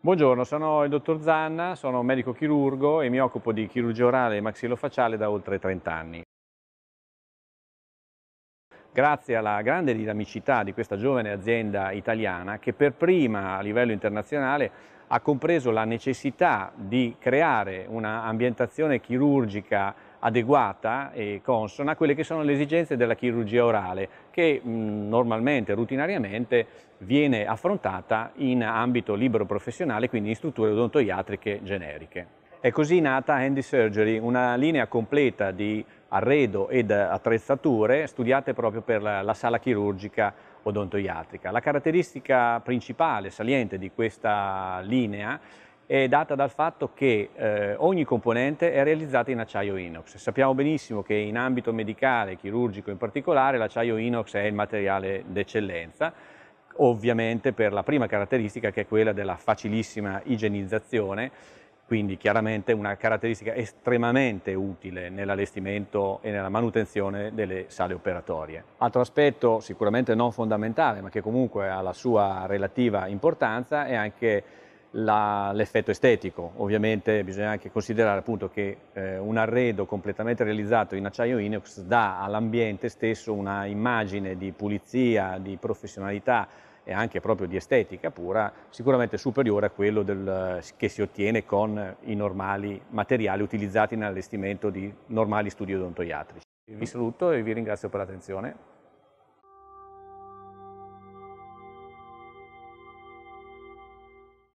Buongiorno, sono il dottor Zanna, sono medico chirurgo e mi occupo di chirurgia orale e maxillofaciale da oltre 30 anni grazie alla grande dinamicità di questa giovane azienda italiana che per prima a livello internazionale ha compreso la necessità di creare un'ambientazione chirurgica adeguata e consona a quelle che sono le esigenze della chirurgia orale che mh, normalmente, rutinariamente viene affrontata in ambito libero professionale, quindi in strutture odontoiatriche generiche. È così nata Handy Surgery, una linea completa di arredo ed attrezzature studiate proprio per la sala chirurgica odontoiatrica. La caratteristica principale, saliente di questa linea è data dal fatto che eh, ogni componente è realizzata in acciaio inox. Sappiamo benissimo che in ambito medicale, chirurgico in particolare, l'acciaio inox è il materiale d'eccellenza, ovviamente per la prima caratteristica che è quella della facilissima igienizzazione quindi chiaramente una caratteristica estremamente utile nell'allestimento e nella manutenzione delle sale operatorie. Altro aspetto sicuramente non fondamentale, ma che comunque ha la sua relativa importanza, è anche l'effetto estetico. Ovviamente bisogna anche considerare appunto che eh, un arredo completamente realizzato in acciaio inox dà all'ambiente stesso una immagine di pulizia, di professionalità e anche proprio di estetica pura, sicuramente superiore a quello del, che si ottiene con i normali materiali utilizzati nell'allestimento di normali studi odontoiatrici. Vi saluto e vi ringrazio per l'attenzione.